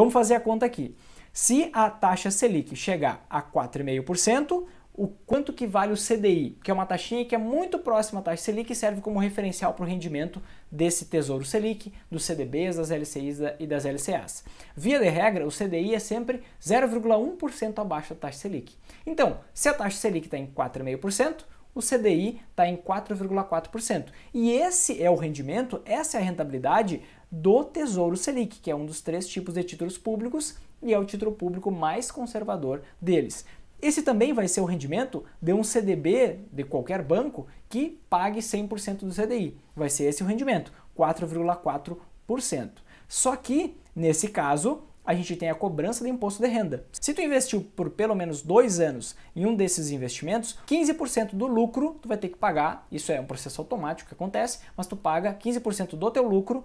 Vamos fazer a conta aqui. Se a taxa Selic chegar a 4,5%, o quanto que vale o CDI, que é uma taxinha que é muito próxima à taxa Selic e serve como referencial para o rendimento desse Tesouro Selic, dos CDBs, das LCIs e das LCAs. Via de regra, o CDI é sempre 0,1% abaixo da taxa Selic. Então, se a taxa Selic está em 4,5%, o CDI está em 4,4%. E esse é o rendimento, essa é a rentabilidade do Tesouro Selic, que é um dos três tipos de títulos públicos e é o título público mais conservador deles. Esse também vai ser o rendimento de um CDB de qualquer banco que pague 100% do CDI. Vai ser esse o rendimento, 4,4%. Só que, nesse caso, a gente tem a cobrança do imposto de renda. Se tu investiu por pelo menos dois anos em um desses investimentos, 15% do lucro tu vai ter que pagar, isso é um processo automático que acontece, mas tu paga 15% do teu lucro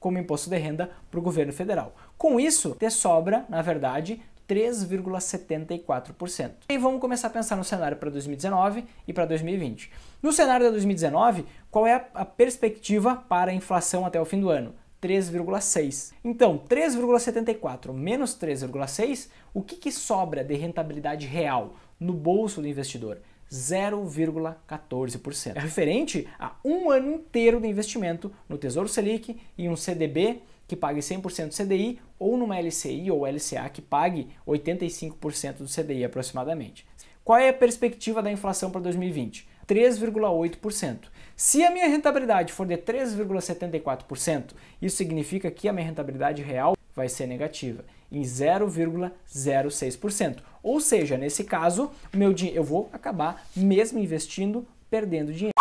como imposto de renda para o governo federal. Com isso, te sobra, na verdade, 3,74%. E vamos começar a pensar no cenário para 2019 e para 2020. No cenário de 2019, qual é a perspectiva para a inflação até o fim do ano? 3,6. Então, 3,74 menos 3,6, o que, que sobra de rentabilidade real no bolso do investidor? 0,14%. É referente a um ano inteiro de investimento no Tesouro Selic e um CDB que pague 100% do CDI ou numa LCI ou LCA que pague 85% do CDI aproximadamente. Qual é a perspectiva da inflação para 2020? 3,8%. Se a minha rentabilidade for de 3,74%, isso significa que a minha rentabilidade real vai ser negativa em 0,06%. Ou seja, nesse caso, meu dinheiro eu vou acabar mesmo investindo perdendo dinheiro.